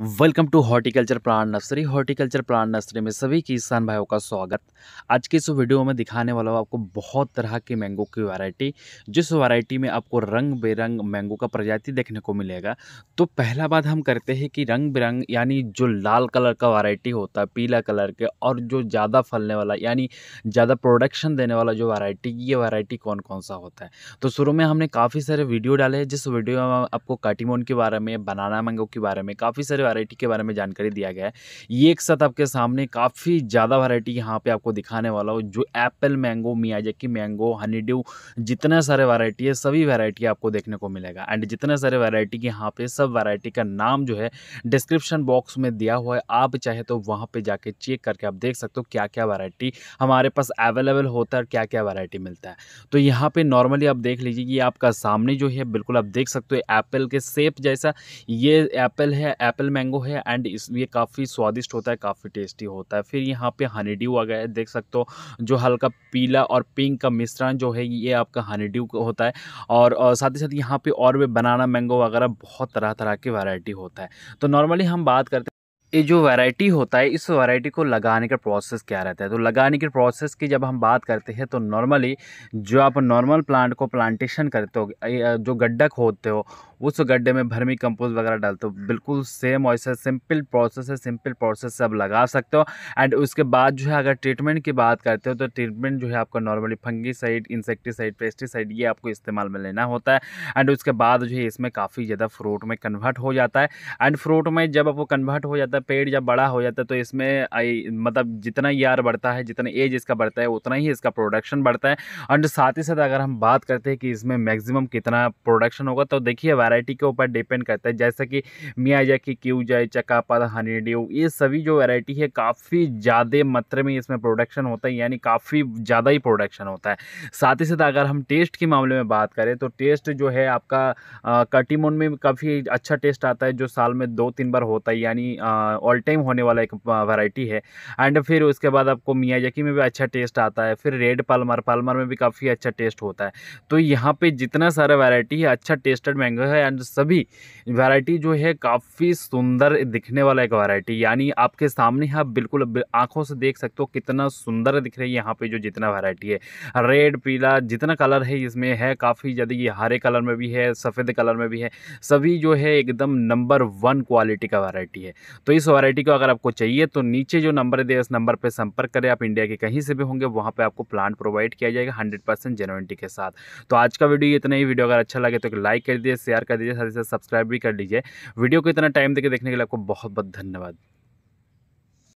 welcome to horticulture plant nursery horticulture plant nursery में सभी किसान भाइयों का स्वागत आज के इस वीडियो में दिखाने वाला हूँ आपको बहुत तरह के मैंगो की वैरायटी जिस वैरायटी में आपको रंग बिरंग मैंगो का प्रजाति देखने को मिलेगा तो पहला बात हम करते हैं कि रंग बिरंग यानी जो लाल कलर का वरायटी होता है पीला कलर के और जो ज़्यादा फलने वाला यानी ज़्यादा प्रोडक्शन देने वाला जो वरायटी ये वरायटी कौन कौन सा होता है तो शुरू में हमने काफ़ी सारे वीडियो डाले जिस वीडियो में आपको काटीमोन के बारे में बनाना मैंगो के बारे में काफ़ी सारे सारे वैरायटी के बारे में जानकारी दिया गया है ये एक साथ आपके सामने काफ़ी ज़्यादा वैरायटी यहाँ पे आपको दिखाने वाला हो जो apple mango Miyazaki mango honeydew जितने सारे वैरायटी है सभी वैरायटी आपको देखने को मिलेगा एंड जितने सारे वैरायटी के यहाँ पे सब वैरायटी का नाम जो है डिस्क्रिप्शन बॉक्स में दिया हुआ है आप चाहे तो वहाँ पर जाके चेक करके आप देख सकते हो क्या क्या वैरायटी हमारे पास अवेलेबल होता है क्या क्या वैरायटी मिलता है तो यहाँ पर नॉर्मली आप देख लीजिए कि आपका सामने जो है बिल्कुल आप देख सकते हो एप्पल के सेप जैसा ये एप्पल है एप्पल मैंगो है एंड इस ये काफ़ी स्वादिष्ट होता है काफ़ी टेस्टी होता है फिर यहाँ पे हनीड्यू आ गया देख सकते हो जो हल्का पीला और पिंक का मिश्रण जो है ये आपका हनीड्यू होता है और साथ ही साथ यहाँ पे और भी बनाना मैंगो वगैरह बहुत तरह तरह की वैरायटी होता है तो नॉर्मली हम बात करते हैं ये जो वैरायटी होता है इस वैरायटी को लगाने का प्रोसेस क्या रहता है तो लगाने के प्रोसेस की जब हम बात करते हैं तो नॉर्मली जो आप नॉर्मल प्लांट को प्लांटेशन करते हो जो गड्ढा खोदते हो उस गड्ढे में भर्मी कंपोस्ट वगैरह डालते हो बिल्कुल सेम वैसे सिंपल प्रोसेस है सिंपल प्रोसेस से आप लगा सकते हो एंड उसके बाद जो है अगर ट्रीटमेंट की बात करते हो तो ट्रीटमेंट जो है आपका नॉर्मली फंगीसाइड इंसेक्टीसाइड पेस्टिसाइड ये आपको इस्तेमाल में लेना होता है एंड उसके बाद जो है इसमें काफ़ी ज़्यादा फ्रूट में कन्वर्ट हो जाता है एंड फ्रूट में जब वो कन्वर्ट हो जाता है पेड़ जब बड़ा हो जाता है तो इसमें आई मतलब जितना ईआर बढ़ता है जितना एज इसका बढ़ता है उतना ही इसका प्रोडक्शन बढ़ता है एंड साथ ही साथ अगर हम बात करते हैं कि इसमें मैक्सिमम कितना प्रोडक्शन होगा तो देखिए वैरायटी के ऊपर डिपेंड करता है जैसा कि मियाजा की क्यू जाए चकापा हनी ड्यू ये सभी जो वैरायटी है काफ़ी ज़्यादा मात्रा में इसमें प्रोडक्शन होता है यानी काफ़ी ज़्यादा ही प्रोडक्शन होता है साथ ही साथ अगर हम टेस्ट के मामले में बात करें तो टेस्ट जो है आपका कटिमोन में काफ़ी अच्छा टेस्ट आता है जो साल में दो तीन बार होता है यानी ऑल टाइम होने वाला एक वैरायटी है एंड फिर उसके बाद आपको मियाजाकी में भी अच्छा टेस्ट आता है फिर रेड पालमर पालमर में भी काफ़ी अच्छा टेस्ट होता है तो यहाँ पर जितना सारा वैरायटी है अच्छा टेस्टेड मैंगो है एंड सभी वैरायटी जो है काफ़ी सुंदर दिखने वाला एक वैरायटी यानी आपके सामने आप बिल्कुल आँखों से देख सकते हो कितना सुंदर दिख रही है यहाँ पे जो जितना वैरायटी है रेड पीला जितना कलर है इसमें है काफ़ी ज़्यादा ये हरे कलर में भी है सफ़ेद कलर में भी है सभी जो है एकदम नंबर वन क्वालिटी का वैरायटी है तो तो इस वैरायटी को अगर आपको चाहिए तो नीचे जो नंबर दे उस नंबर पर संपर्क करें आप इंडिया के कहीं से भी होंगे वहाँ पर आपको प्लांट प्रोवाइड किया जाएगा हंड्रेड परसेंट जेनविटी के साथ तो आज का वीडियो इतना ही वीडियो अगर अच्छा लगे तो लाइक कर दीजिए शेयर कर दीजिए साथ ही साथ सब्सक्राइब भी कर लीजिए वीडियो को इतना टाइम देकर देखने के लिए आपको बहुत बहुत धन्यवाद